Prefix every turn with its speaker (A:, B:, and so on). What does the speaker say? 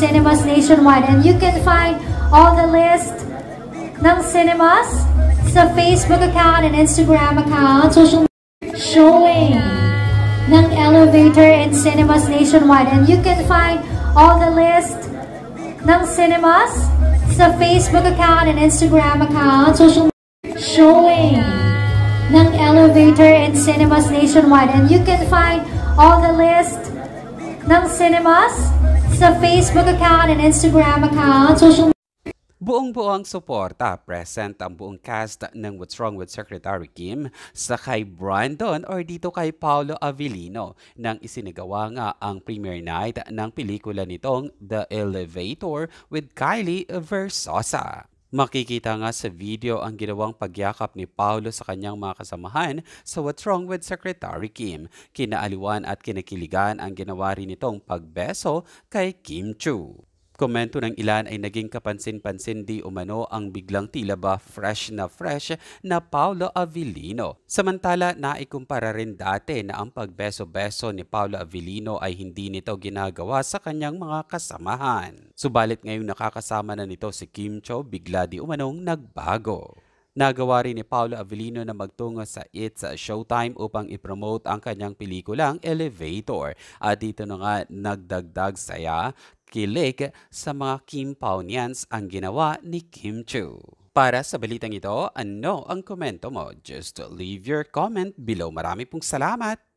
A: cinemas nationwide. And you can find all the list ng cinemas sa Facebook account and Instagram account, social showing ng elevator and cinemas nationwide. And you can find all the list ng cinemas sa Facebook account and Instagram account, social showing ng elevator and cinemas nationwide. And you can find all the list ng cinemas sa Facebook account and Instagram account, social
B: Buong-buo ang suporta, present ang buong cast ng What's Wrong with Secretary Kim sa kay Brandon or dito kay Paolo Avellino nang isinagawa nga ang premiere night ng pelikula nitong The Elevator with Kylie Versosa. Makikita nga sa video ang ginawang pagyakap ni Paulo sa kanyang mga kasamahan sa What's Wrong with Secretary Kim. Kinaaliwan at kinakiligan ang ginawa rin nitong pagbeso kay Kim Chu. Komento ng ilan ay naging kapansin-pansin di umano ang biglang tila ba fresh na fresh na Paolo Avellino. Samantala, naikumpara rin dati na ang pagbeso-beso ni Paolo Avellino ay hindi nito ginagawa sa kanyang mga kasamahan. Subalit ngayon nakakasama na nito si Kim Cho, bigla di umanong nagbago. Nagawa rin ni Paolo Avellino na magtungo sa It's Showtime upang ipromote ang kanyang pelikulang Elevator. At dito na nga nagdagdag saya Kilig sa mga Kim Paonians ang ginawa ni Kim Chu. Para sa balitang ito, ano ang komento mo? Just leave your comment below. Marami pong salamat!